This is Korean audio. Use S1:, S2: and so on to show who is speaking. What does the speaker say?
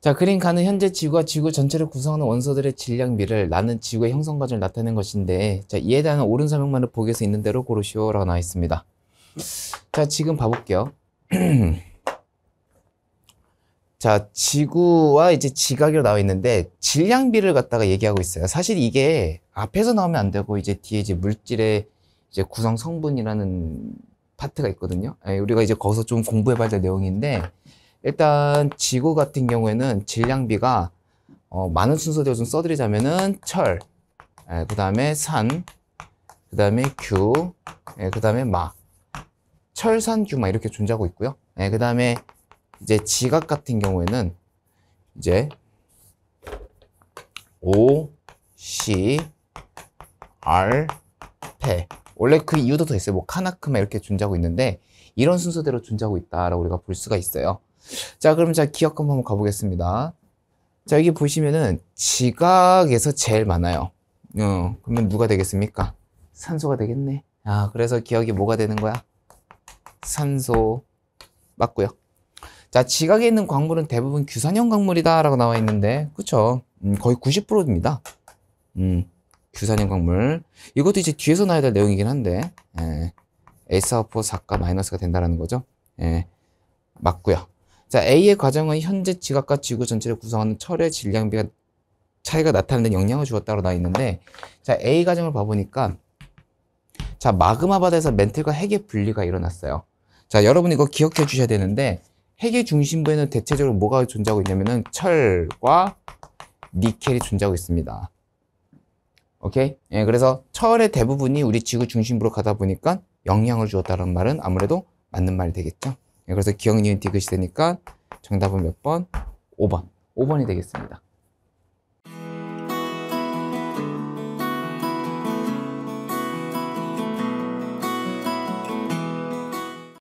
S1: 자, 그린카는 현재 지구와 지구 전체를 구성하는 원소들의 질량비를 나는 지구의 형성 과정을 나타낸 것인데 자, 이에 대한 오른 설명만을 보기에서 있는 대로 고르시오라고 나와 있습니다. 자, 지금 봐볼게요. 자, 지구와 이제 지각이로 나와 있는데 질량비를 갖다가 얘기하고 있어요. 사실 이게 앞에서 나오면 안 되고 이제 뒤에 이제 물질의 이제 구성 성분이라는 파트가 있거든요. 예, 우리가 이제 거기서 좀 공부해봐야 될 내용인데 일단 지구 같은 경우에는 질량비가 어, 많은 순서대로 좀 써드리자면은 철, 예, 그 다음에 산, 그 다음에 규, 예, 그 다음에 마. 철, 산, 규, 마 이렇게 존재하고 있고요. 예, 그 다음에 이제 지각 같은 경우에는 이제 O, C, R, 페. 원래 그 이유도 더 있어요. 뭐 카나크마 이렇게 존재하고 있는데 이런 순서대로 존재하고 있다라고 우리가 볼 수가 있어요. 자, 그럼 자, 기억 한번 가보겠습니다. 자, 여기 보시면은 지각에서 제일 많아요. 어, 그러면 누가 되겠습니까? 산소가 되겠네. 아, 그래서 기억이 뭐가 되는 거야? 산소. 맞고요. 자, 지각에 있는 광물은 대부분 규산형 광물이다라고 나와 있는데, 그쵸? 음, 거의 90%입니다. 음, 규산형 광물. 이것도 이제 뒤에서 나와야 될 내용이긴 한데, 예. S4 4가 마이너스가 된다는 거죠. 예. 맞고요. 자, A의 과정은 현재 지각과 지구 전체를 구성하는 철의 질량비가 차이가 나타나는 영향을 주었다고나와 있는데 자, A 과정을 봐보니까 자, 마그마 바다에서 멘틀과 핵의 분리가 일어났어요. 자, 여러분 이거 기억해 주셔야 되는데 핵의 중심부에는 대체적으로 뭐가 존재하고 있냐면은 철과 니켈이 존재하고 있습니다. 오케이? 예, 그래서 철의 대부분이 우리 지구 중심부로 가다 보니까 영향을 주었다는 말은 아무래도 맞는 말이 되겠죠. 예, 그래서 기억 니은 디귿이 되니까 정답은 몇 번? 5번. 5번이 되겠습니다.